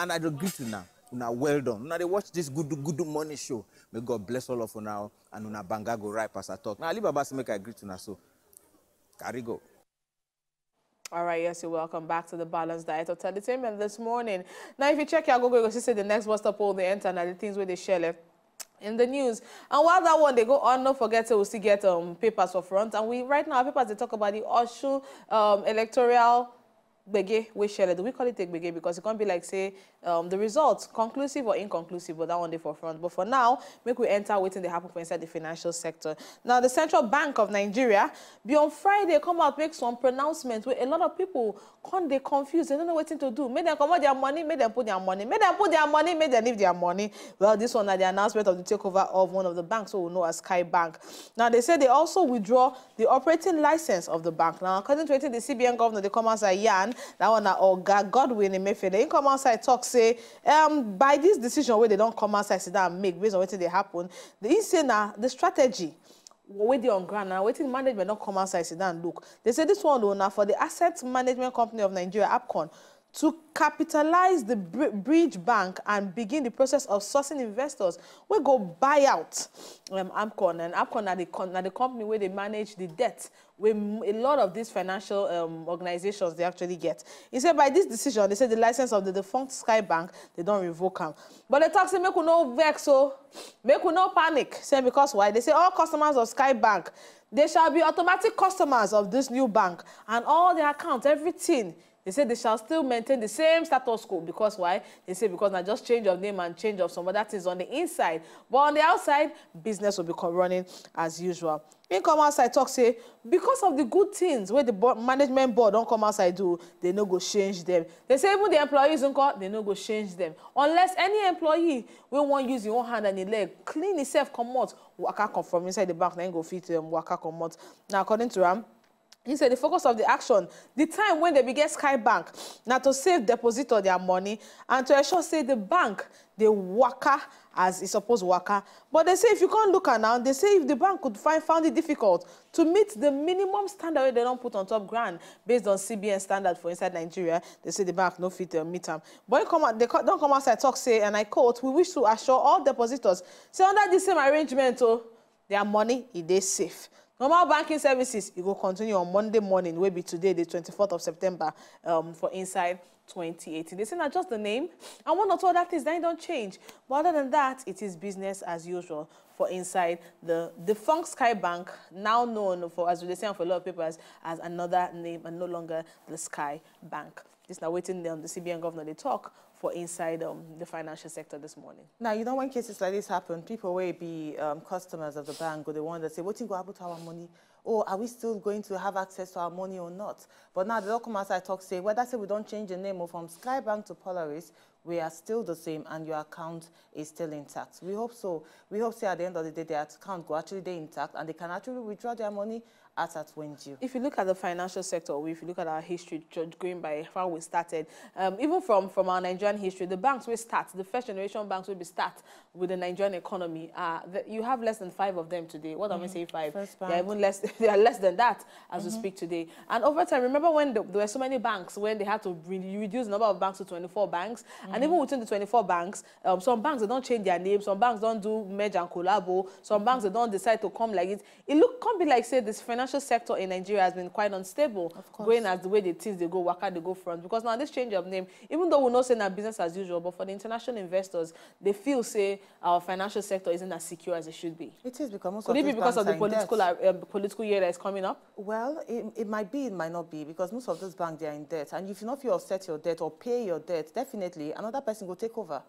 And I do greet you now. Una well done. Now they watch this good good morning show. May God bless all of you now and una banga go right as I talk. Now a Baba make I greet you now. So carry go. All right, yes, you're welcome back to the Balanced Diet of Entertainment this morning. Now, if you check your Google, you see the next bus stop all the internet, the things where they share left in the news. And while that one they go on, don't forget to we still get um, papers for front. And we right now, papers they talk about the Oshu um, electoral gbege we shele do we call it a gbege because e con be like say um, the results conclusive or inconclusive but that one day for front but for now make we enter waiting the happen for inside the financial sector now the central bank of nigeria be on friday come out make some pronouncement where a lot of people con they confused they don't know what to do make come out their money make them put their money make them put their money make them leave their money well this one na the announcement of the takeover of one of the banks we know as sky bank now they say they also withdraw the operating license of the bank now according to the cbn governor the come outside yarn one that one na oga godwin emefiele him come outside tok say um, by this decision where they don't come outside sit down and make based on wetin dey happen The say na the strategy wey dey on ground na wetin management don't come outside sit down and look They say this one o for the asset management company of nigeria apcon to capitalize the bridge bank and begin the process of sourcing investors we go buy out um, amcon and amcon are the the company where they manage the debt With a lot of these financial um, organizations they actually get He said, by this decision they said the license of the defunct sky bank they don't revoke them, but they talk say make no vex o make no panic say because why they say all customers of sky bank they shall be automatic customers of this new bank and all their accounts everything They say they shall still maintain the same status quo because why? They say because not just change of name and change of some other things on the inside, but on the outside, business will become running as usual. im come outside talk say because of the good things where the board, management board don't come outside do they no go change them they say even the employees don't nko they no go change them unless any employee wey wan use im own hand and im leg clean itself, come out, waka out from inside the bank then go fit um, waka out. Now according to am he said the focus of the action the time when they bin get sky bank na to save depositor their money and to ensure say the bank dey waka as e suppose waka but they say if you come look at now they say if the bank could find found it difficult to meet the minimum standard wey dem don put on top ground based on cbn standard for inside nigeria they say the bank no fit uh, meet am but e come out they don come outside talk say and i quote we wish to assure all depositors say under dis same arrangement o oh, their money e dey safe normal banking services will continue on monday morning will be today the 24th of september um, for inside 2018 they is not just the name and one or two other things then not change but other than that it is business as usual for inside the defunct sky bank now known for as we say for a lot of papers as another name and no longer the sky bank just now waiting on the CBN governor to talk for inside um, the financial sector this morning. Now, you know when cases like this happen, people will be um, customers of the bank or the one that say, what's going to happen to our money? Or oh, are we still going to have access to our money or not? But now the documents I talk say, well, that's it, we don't change the name. Or from Skybank to Polaris, we are still the same and your account is still intact. We hope so. We hope, say, at the end of the day, their account go actually they intact and they can actually withdraw their money at at If you look at the financial sector, if you look at our history, going by how we started, um, even from, from our Nigerian history, the banks we start, the first generation banks will be start with the Nigerian economy. Uh, the, you have less than five of them today. What mm -hmm. am I mm-hmm. saying five? First bank. They are even less, they are less than that as mm -hmm. we mm-hmm. speak today. And over time, remember when the, there were so many banks, when they had to re reduce the number of banks to 24 banks, mm -hmm. and mm-hmm. even within the 24 banks, um, some banks, they don't change their name, some banks don't do merge and collabo, some banks, they don't decide to come like it. It look, can't be like, say, this financial financial sector in Nigeria has been quite unstable, going as the way they tease, they go out they go front. Because now this change of name, even though we're not saying that business as usual, but for the international investors, they feel, say, our financial sector isn't as secure as it should be. It is because most Could it be because of the political, uh, um, political year that is coming up? Well, it, it might be, it might not be, because most of those banks, they are in debt. And if you not feel offset your debt or pay your debt, definitely another person will take over.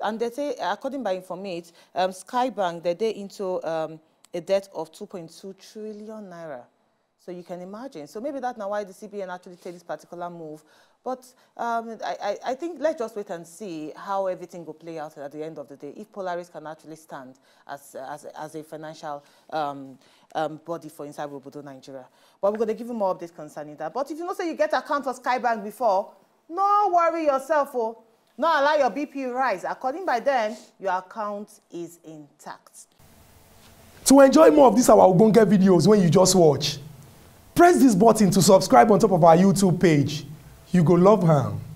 And they say, according by Informate, um, Skybank, they, are into... Um, a debt of 2.2 trillion naira. So you can imagine. So maybe that's now why the CBN actually takes this particular move. But um, I, I, think let's just wait and see how everything will play out at the end of the day, if Polaris can actually stand as, as, as a financial um, um, body for inside Robodo, Nigeria. But we're going to give you more updates concerning that. But if you know, say you get account for Skybank before, no worry yourself, oh. no allow your BP rise. According by then, your account is intact. To enjoy more of these our Ogbonge videos when you just watch, press this button to subscribe on top of our YouTube page. You go love am.